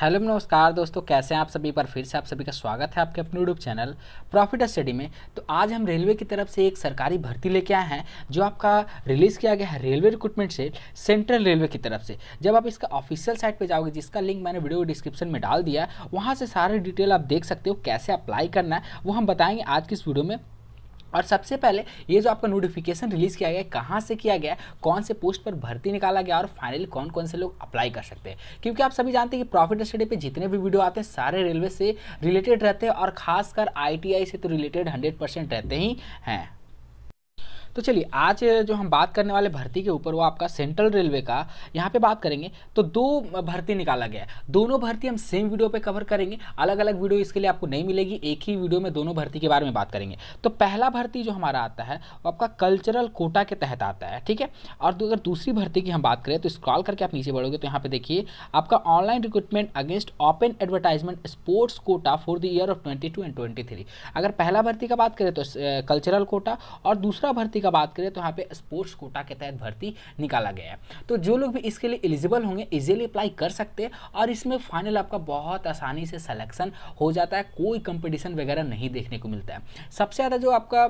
hello नमस्कार दोस्तों कैसे हैं आप सभी पर फिर से आप सभी का स्वागत है आपके अपने यूट्यूब चैनल प्रॉफिट स्टडी में तो आज हम रेलवे की तरफ से एक सरकारी भर्ती लेके आए हैं जो आपका रिलीज़ किया गया है रेलवे रिक्रूटमेंट से सेंट्रल रेलवे की तरफ से जब आप इसका ऑफिशियल साइट पे जाओगे जिसका लिंक मैंने वीडियो डिस्क्रिप्शन में डाल दिया वहाँ से सारे डिटेल आप देख सकते हो कैसे अप्लाई करना है वो हम बताएंगे आज की इस वीडियो में और सबसे पहले ये जो आपका नोटिफिकेशन रिलीज़ किया गया कहाँ से किया गया कौन से पोस्ट पर भर्ती निकाला गया और फाइनली कौन कौन से लोग अप्लाई कर सकते हैं क्योंकि आप सभी जानते हैं कि प्रॉफिट स्टडी पे जितने भी वीडियो आते हैं सारे रेलवे से रिलेटेड रहते हैं और खासकर आई से तो रिलेटेड हंड्रेड रहते ही हैं तो चलिए आज जो हम बात करने वाले भर्ती के ऊपर वो आपका सेंट्रल रेलवे का यहाँ पे बात करेंगे तो दो भर्ती निकाला गया है दोनों भर्ती हम सेम वीडियो पे कवर करेंगे अलग अलग वीडियो इसके लिए आपको नहीं मिलेगी एक ही वीडियो में दोनों भर्ती के बारे में बात करेंगे तो पहला भर्ती जो हमारा आता है वो आपका कल्चरल कोटा के तहत आता है ठीक है और अगर दूसरी भर्ती की हम बात करें तो स्क्रॉल करके आप नीचे बढ़ोगे तो यहाँ पे देखिए आपका online recruitment against open advertisement sports quota for the year of twenty and twenty अगर पहला भर्ती का बात करें तो कल्चरल कोटा और दूसरा भर्ती का बात करें तो यहाँ पे स्पोर्ट्स कोटा के तहत भर्ती निकाला गया है तो जो लोग भी इसके लिए एलिजिबल होंगे इजिली अप्लाई कर सकते हैं और इसमें फाइनल आपका बहुत आसानी से सलेक्शन हो जाता है कोई कंपटीशन वगैरह नहीं देखने को मिलता है सबसे ज़्यादा जो आपका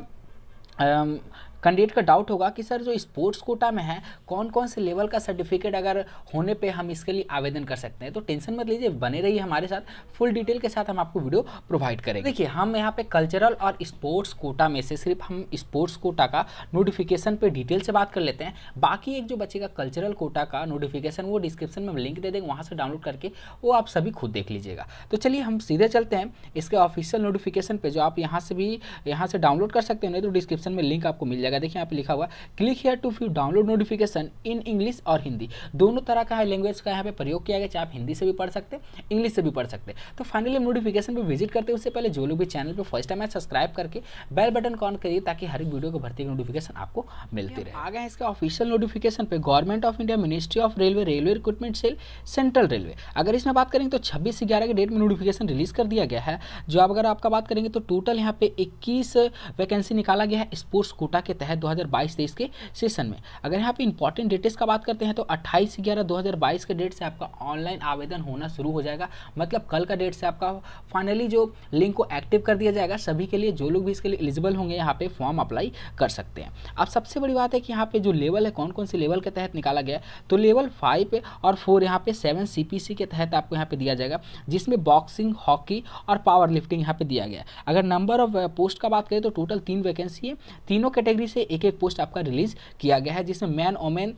कैंडिडेट का डाउट होगा कि सर जो स्पोर्ट्स कोटा में है कौन कौन से लेवल का सर्टिफिकेट अगर होने पर हम इसके लिए आवेदन कर सकते हैं तो टेंशन मत लीजिए बने रहिए हमारे साथ फुल डिटेल के साथ हम आपको वीडियो प्रोवाइड करेंगे देखिए हम यहाँ पे कल्चरल और स्पोर्ट्स कोटा में से सिर्फ हम स्पोर्ट्स कोटा का नोटिफिकेशन पर डिटेल से बात कर लेते हैं बाकी एक जो बचेगा कल्चरल कोटा का नोटिफिकेशन वो डिस्क्रिप्शन में लिंक दे देंगे वहाँ से डाउनलोड करके वो आप सभी खुद देख लीजिएगा तो चलिए हम सीधे चलते हैं इसके ऑफिशियल नोटिफिकेशन पर जो आप यहाँ से भी यहाँ से डाउनलोड कर सकते हैं नहीं तो डिस्क्रिप्शन में लिंक आपको मिल जाएगा जाएगा देखिए यहाँ पे लिखा हुआ click here to view download notification in English और हिंदी दोनों तरह का है लैंग्वेज का यहाँ पे प्रयोग किया गया चाहे आप हिंदी से भी पढ़ सकते हैं इंग्लिश से भी पढ़ सकते हैं तो फाइनली नोटिफिकेशन पर विजिट करते हैं उससे पहले जो लोग भी चैनल पर फर्स्ट टाइम है सब्सक्राइब करके बेल बटन ऑन करिए ताकि हर एक वीडियो को भर्ती नोटिफिकेशन आपको मिलती रहे आगे गए इसका ऑफिशियल नोटिफिकेशन पर government of India ministry of railway railway recruitment cell central railway अगर इसमें बात करेंगे तो छब्बीस से ग्यारह के डेट में नोटिफिकेशन रिलीज कर दिया गया है जो अगर आपका बात करेंगे तो टोटल यहाँ पे इक्कीस वैकेंसी निकाला गया है स्पोर्ट्स कोटा के तहत सकता है 2022-23 के सेशन में अगर यहाँ पे इंपॉर्टेंट डेटेस का बात करते हैं तो 28 ग्यारह 2022 के डेट से आपका ऑनलाइन आवेदन होना शुरू हो जाएगा मतलब कल का डेट से आपका फाइनली जो लिंक को एक्टिव कर दिया जाएगा सभी के लिए जो लोग भी इसके लिए एलिजिबल होंगे यहाँ पर फॉर्म अप्लाई कर सकते हैं अब सबसे बड़ी बात है कि यहाँ पर जो लेवल है कौन कौन से लेवल के तहत निकाला गया तो लेवल फाइव और फोर यहाँ पे सेवन सी के तहत आपको यहाँ पे दिया जाएगा जिसमें बॉक्सिंग हॉकी और पावर लिफ्टिंग यहाँ पर दिया गया अगर नंबर ऑफ पोस्ट का बात करें तो टोटल तीन वैकेंसी है तीनों कैटेगरी कंपनी से एक एक पोस्ट आपका रिलीज़ किया गया है जिसमें मैन ओमेन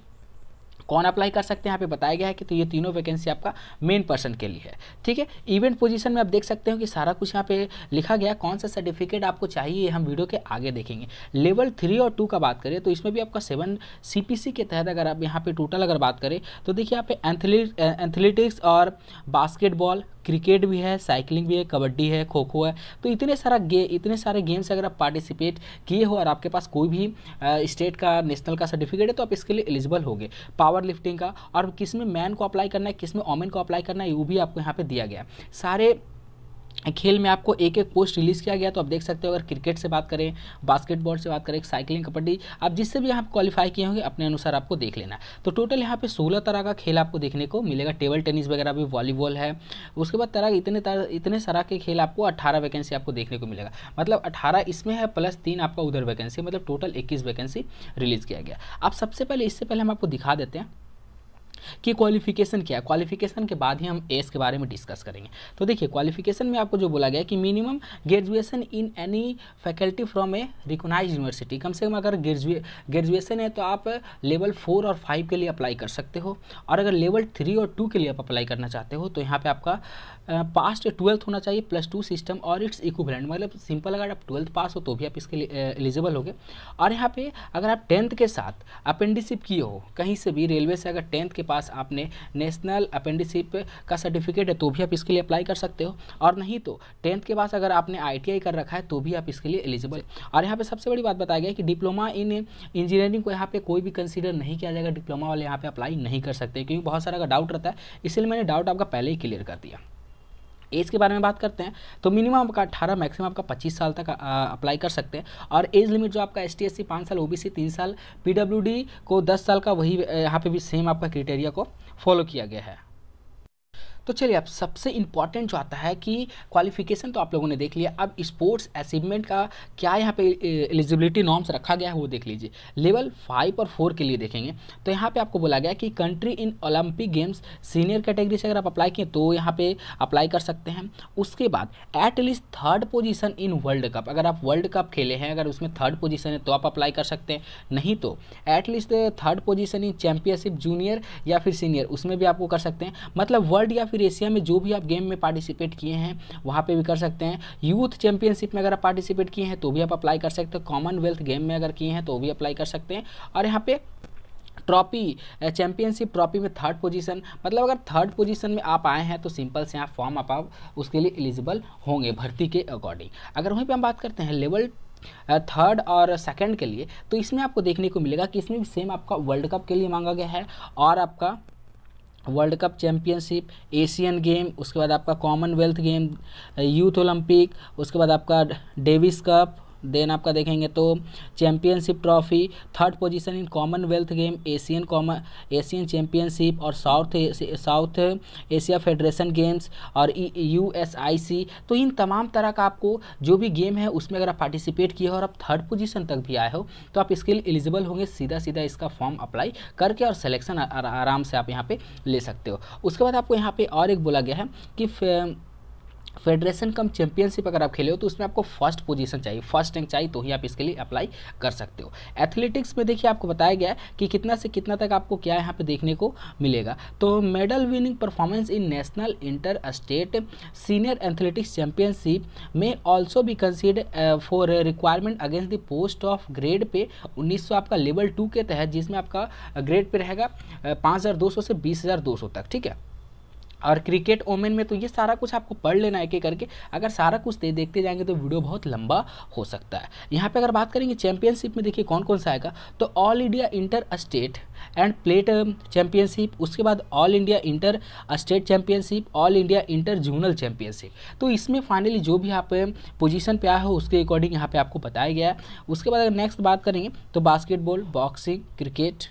कौन अप्लाई कर सकते हैं यहाँ पे बताया गया है कि तो ये तीनों वैकेंसी आपका मेन पर्सन के लिए है ठीक है इवेंट पोजीशन में आप देख सकते हो कि सारा कुछ यहाँ पे लिखा गया कौन सा सर्टिफिकेट आपको चाहिए ये हम वीडियो के आगे देखेंगे लेवल थ्री और टू का बात करें तो इसमें भी आपका सेवन सी के तहत अगर आप यहाँ पर टोटल अगर बात करें तो देखिए यहाँ पे एथलेटिक्स और बास्केटबॉल क्रिकेट भी है साइकिलिंग भी है कबड्डी है खो खो है तो इतने सारा गे इतने सारे गेम्स अगर आप पार्टिसिपेट किए हो और आपके पास कोई भी स्टेट का नेशनल का सर्टिफिकेट है तो आप इसके लिए एलिजिबल हो गए पावर लिफ्टिंग का और किस में मैन को अप्लाई करना है किस में ऑमेन को अप्लाई करना है वो भी आपको यहाँ पर दिया गया सारे खेल में आपको एक एक पोस्ट रिलीज़ किया गया तो आप देख सकते हो अगर क्रिकेट से बात करें बास्केटबॉल से बात करें साइकिलिंग कबड्डी आप जिससे भी आप क्वालिफाई किए होंगे अपने अनुसार आपको देख लेना तो टोटल यहाँ पे 16 तरह का खेल आपको देखने को मिलेगा टेबल टेनिस वगैरह भी वॉलीबॉल है उसके बाद तरह इतने तरह इतने सारा के खेल आपको अट्ठारह वैकेंसी आपको देखने को मिलेगा मतलब अट्ठारह इसमें है प्लस तीन आपका उधर वैकेंसी मतलब टोटल इक्कीस वैकेंसी रिलीज़ किया गया आप सबसे पहले इससे पहले हम आपको दिखा देते हैं कि क्वालिफिकेशन क्या है क्वालिफिकेशन के बाद ही हम एस के बारे में डिस्कस करेंगे तो देखिए क्वालिफिकेशन में आपको जो बोला गया कि minimum graduation in any faculty from a recognise university कम से कम अगर ग्रेजुए ग्रेजुएसन है तो आप लेवल फोर और फाइव के लिए अप्लाई कर सकते हो और अगर लेवल थ्री और टू के लिए आप अप्लाई करना चाहते हो तो यहाँ पर आपका पास्ट ट्वेल्थ होना चाहिए प्लस टू सिस्टम और इट्स इक्विवेलेंट मतलब सिंपल अगर आप ट्वेल्थ पास हो तो भी आप इसके लिए एलिजिबल हो और यहाँ पे अगर आप टेंथ के साथ अपेंडिसिप किए हो कहीं से भी रेलवे से अगर टेंथ के पास पास आपने नेशनल अपेंडिसिप का सर्टिफिकेट है तो भी आप इसके लिए अप्लाई कर सकते हो और नहीं तो टेंथ के बाद अगर आपने आई कर रखा है तो भी आप इसके लिए एलिजिबल और यहाँ पर सबसे बड़ी बात बताया गया कि डिप्लोमा इन इंजीनियरिंग को यहाँ पर कोई भी कंसिडर नहीं किया जाएगा डिप्लोमा वाले यहाँ पर अप्लाई नहीं कर सकते क्योंकि बहुत सारा अगर डाउट रहता है इसलिए मैंने डाउट आपका पहले ही क्लियर कर दिया एज के बारे में बात करते हैं तो मिनिमम आपका अठारह मैक्सिमम आपका पच्चीस साल तक अप्लाई कर सकते हैं और एज लिमिट जो आपका एस टी एस सी पाँच साल ओ बी सी तीन साल पी डब्ल्यू डी को दस साल का वही यहाँ पे भी सेम आपका क्रिटेरिया को फॉलो किया गया है तो चलिए अब सबसे इम्पॉर्टेंट जो आता है कि क्वालिफिकेशन तो आप लोगों ने देख लिया अब स्पोर्ट्स अचीवमेंट का क्या यहाँ पे एलिजिबिलिटी नॉर्म्स रखा गया है वो देख लीजिए लेवल फाइव और फोर के लिए देखेंगे तो यहाँ पे आपको बोला गया कि country in Olympic games senior category से अगर आप अप्लाई किए तो यहाँ पर अप्लाई कर सकते हैं उसके बाद at least third position in world cup अगर आप वर्ल्ड कप खेले हैं अगर उसमें थर्ड पोजिशन है तो आप अप्लाई कर सकते हैं नहीं तो at least third position in championship junior या फिर सीनियर उसमें भी आपको कर सकते हैं मतलब वर्ल्ड या फिर फिर एशिया में जो भी आप गेम में पार्टिसिपेट किए हैं वहाँ पे भी कर सकते हैं यूथ चैंपियनशिप में अगर आप पार्टिसिपेट किए हैं तो भी आप अप्लाई कर सकते हैं कॉमनवेल्थ गेम में अगर किए हैं तो भी अप्लाई कर सकते हैं और यहाँ पे ट्रॉफी चैंपियनशिप ट्रॉफी में थर्ड पोजीशन मतलब अगर थर्ड पोजीशन में आप आए हैं तो सिंपल से आप फॉर्म आप, आप उसके लिए एलिजिबल होंगे भर्ती के अकॉर्डिंग अगर वहीं पे हम बात करते हैं लेवल थर्ड और सेकंड के लिए तो इसमें आपको देखने को मिलेगा कि इसमें भी सेम आपका वर्ल्ड कप के लिए मांगा गया है और आपका world cup championship Asian game उसके बाद आपका कॉमनवेल्थ गेम यूथ ओलंपिक उसके बाद आपका डेविस कप देन आपका देखेंगे तो championship trophy third position in Commonwealth game Asian common Asian championship और south south Asia federation games और यू एस आई सी तो इन तमाम तरह का आपको जो भी गेम है उसमें अगर आप पार्टिसिपेट किए हो और आप थर्ड पोजीशन तक भी आए हो तो आप इसके लिए एलिजिबल होंगे सीधा सीधा इसका फॉर्म अप्लाई करके और सलेक्शन आराम से आप यहाँ पर ले सकते हो उसके बाद आपको यहाँ पर और एक बोला गया है कि फेडरेशन कम चैंपियनशिप अगर आप खेले हो तो उसमें आपको फर्स्ट पोजीशन चाहिए फर्स्ट रैंक चाहिए तो ही आप इसके लिए अप्लाई कर सकते हो एथलेटिक्स में देखिए आपको बताया गया है कि कितना से कितना तक आपको क्या यहाँ पे देखने को मिलेगा तो medal winning performance in national inter state senior athletics championship में ऑल्सो भी considered for requirement against the post of grade pay उन्नीस आपका लेवल टू के तहत जिसमें आपका ग्रेड पे रहेगा uh, पाँच से बीस तक ठीक है और क्रिकेट ओमेन में तो ये सारा कुछ आपको पढ़ लेना है एक करके अगर सारा कुछ दे देखते जाएंगे तो वीडियो बहुत लंबा हो सकता है यहाँ पे अगर बात करेंगे चैंपियनशिप में देखिए कौन कौन सा आएगा तो all India inter state and plate championship उसके बाद all India inter state championship all India inter zonal championship तो इसमें फाइनली जो भी आप पोजिशन पर आया हो उसके अकॉर्डिंग यहाँ पर आपको बताया गया है उसके बाद अगर नेक्स्ट बात करेंगे तो बास्केटबॉल बॉक्सिंग क्रिकेट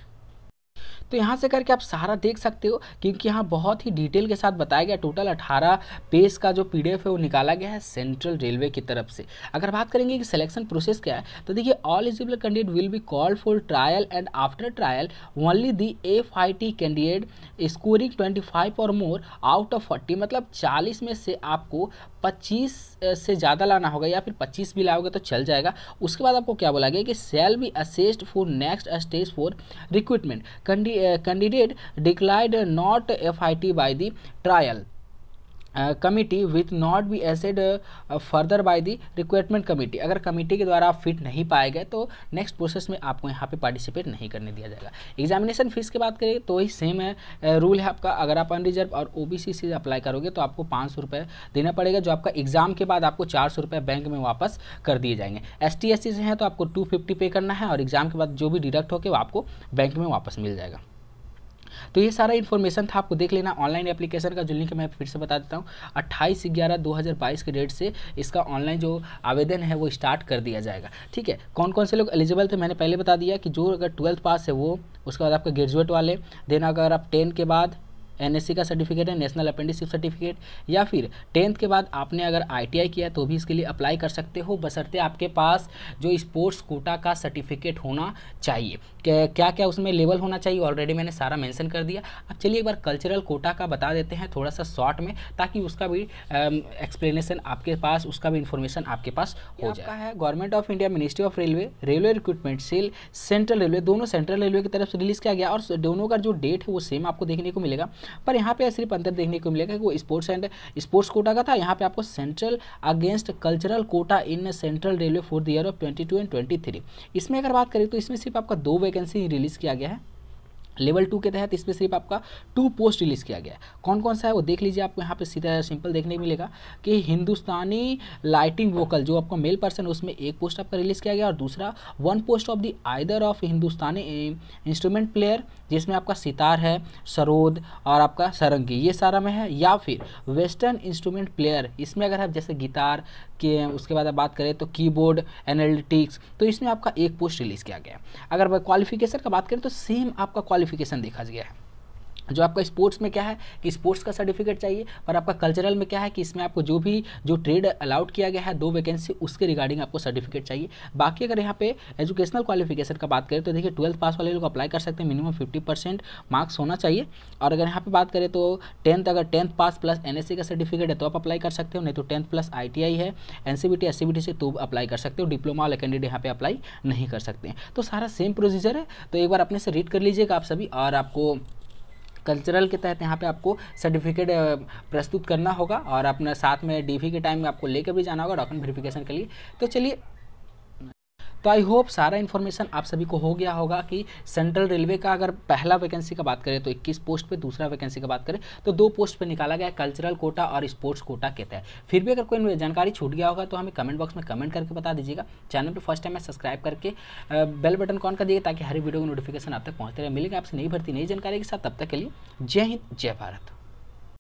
तो यहाँ से करके आप सारा देख सकते हो क्योंकि यहाँ बहुत ही डिटेल के साथ बताया गया टोटल अठारह पेज का जो पी है वो निकाला गया है सेंट्रल रेलवे की तरफ से अगर बात करेंगे कि सिलेक्शन प्रोसेस क्या है तो देखिए all eligible candidate will be called for trial and after trial only the F I T candidate scoring twenty five और मोर आउट ऑफ फोर्टी मतलब चालीस में से आपको पच्चीस से ज़्यादा लाना होगा या फिर पच्चीस भी लाओगे तो चल जाएगा उसके बाद आपको क्या बोला गया कि shall be assessed for next stage for recruitment candidate declared not F I T by the trial committee with not be assessed further by the requirement committee अगर कमेटी के द्वारा आप फिट नहीं पाए गए तो नेक्स्ट प्रोसेस में आपको यहाँ पे पार्टिसिपेट नहीं करने दिया जाएगा एग्जामिनेशन फीस की बात करें तो ही सेम है रूल है आपका अगर आप अनरिजर्व और ओ बी से अप्लाई करोगे तो आपको पाँच सौ रुपये देना पड़ेगा जो आपका एग्जाम के बाद आपको चार सौ रुपये बैंक में वापस कर दिए जाएंगे एस टी एस सी से हैं तो आपको टू फिफ्टी पे करना है और एग्जाम के बाद जो भी डिडक्ट होकर आपको बैंक में वापस मिल जाएगा तो ये सारा इन्फॉर्मेशन था आपको देख लेना ऑनलाइन एप्लीकेशन का जो लिंक मैं फिर से बता देता हूँ अट्ठाईस ग्यारह दो के डेट से इसका ऑनलाइन जो आवेदन है वो स्टार्ट कर दिया जाएगा ठीक है कौन कौन से लोग एलिजिबल थे मैंने पहले बता दिया कि जो अगर ट्वेल्थ पास है वो उसके बाद आपका ग्रेजुएट वाले देन अगर आप टेन के बाद एनएससी का सर्टिफिकेट है नेशनल अप्रेंटिसशिप सर्टिफिकेट या फिर टेंथ के बाद आपने अगर आईटीआई किया तो भी इसके लिए अप्लाई कर सकते हो बसरते आपके पास जो स्पोर्ट्स कोटा का सर्टिफिकेट होना चाहिए क्या क्या उसमें लेवल होना चाहिए ऑलरेडी मैंने सारा मेंशन कर दिया अब चलिए एक बार कल्चरल कोटा का बता देते हैं थोड़ा सा शॉर्ट में ताकि उसका भी एक्सप्लेनेशन आपके पास उसका भी इन्फॉर्मेशन आपके पास हो जाए है government of India ministry of railway railway recruitment cell central railway दोनों सेंट्रल रेलवे की तरफ से रिलीज़ किया गया और दोनों का जो डेट है वो सेम आपको देखने को मिलेगा पर यहाँ पे सिर्फ अंतर देखने को मिलेगा कि वो स्पोर्ट्स एंड स्पोर्ट्स कोटा का था यहाँ पे आपको central against cultural quota in central railway for year of twenty and twenty इसमें अगर बात करें तो इसमें सिर्फ आपका दो वैकेंसी रिलीज़ किया गया है लेवल टू के तहत इसमें सिर्फ आपका टू पोस्ट रिलीज़ किया गया है कौन कौन सा है वो देख लीजिए आपको यहाँ पे सीधा सिंपल देखने मिलेगा कि हिंदुस्तानी लाइटिंग वोकल जो आपका मेल पर्सन उसमें एक पोस्ट आपका रिलीज़ किया गया और दूसरा one post of the either of Hindustani instrument player जिसमें आपका सितार है सरोद और आपका सरंगी ये सारा में है या फिर वेस्टर्न इंस्ट्रूमेंट प्लेयर इसमें अगर आप जैसे गिटार के उसके बाद बात करें तो कीबोर्ड एनालिटिक्स तो इसमें आपका एक पोस्ट रिलीज़ किया गया अगर क्वालिफिकेशन का बात करें तो सेम आपका क्वालिफिक क्वालिफिकेशन देखा गया है जो आपका स्पोर्ट्स में क्या है कि स्पोर्ट्स का सर्टिफिकेट चाहिए और आपका कल्चरल में क्या है कि इसमें आपको जो भी जो ट्रेड अलाउड किया गया है दो वैकेंसी उसके रिगार्डिंग आपको सर्टिफिकेट चाहिए बाकी अगर यहाँ पे एजुकेशनल क्वालिफिकेशन का बात करें तो देखिए ट्वेल्थ पास वाले लोग अप्लाई कर सकते हैं मिनिमम फिफ्टी परसेंट मार्क्स होना चाहिए और अगर यहाँ पर बात करें तो टेंथ अगर टेंथ पास प्लस एन का सर्टिफिकेट है तो आप अप्लाई कर सकते हो नहीं तो टेंथ प्लस आई है एन सी से तो अप्लाई कर सकते हो डिप्लोमा वाले कैंडिडेट यहाँ पर अप्लाई नहीं कर सकते तो सारा सेम प्रोसीजर है तो एक बार अपने से रीड कर लीजिएगा आप सभी और आपको कल्चरल के तहत यहाँ पे आपको सर्टिफिकेट प्रस्तुत करना होगा और अपना साथ में डी के टाइम में आपको लेकर भी जाना होगा डॉक्यूमेंट वेरिफिकेशन के लिए तो चलिए तो आई होप सारा इन्फॉर्मेशन आप सभी को हो गया होगा कि सेंट्रल रेलवे का अगर पहला वैकेंसी का बात करें तो 21 पोस्ट पे दूसरा वैकेंसी का बात करें तो दो पोस्ट पे निकाला गया कल्चरल कोटा और स्पोर्ट्स कोटा के तहत फिर भी अगर कोई जानकारी छूट गया होगा तो हमें कमेंट बॉक्स में कमेंट करके बता दीजिएगा चैनल पर फर्स्ट टाइम है सब्सक्राइब करके बेल बटन कॉन कर दिए ताकि हर वीडियो को नोटिफिकेशन आप तक पहुँचते रहे मिलेंगे आपसे नई भर्ती नई जानकारी के साथ तब तक के लिए जय हिंद जय भारत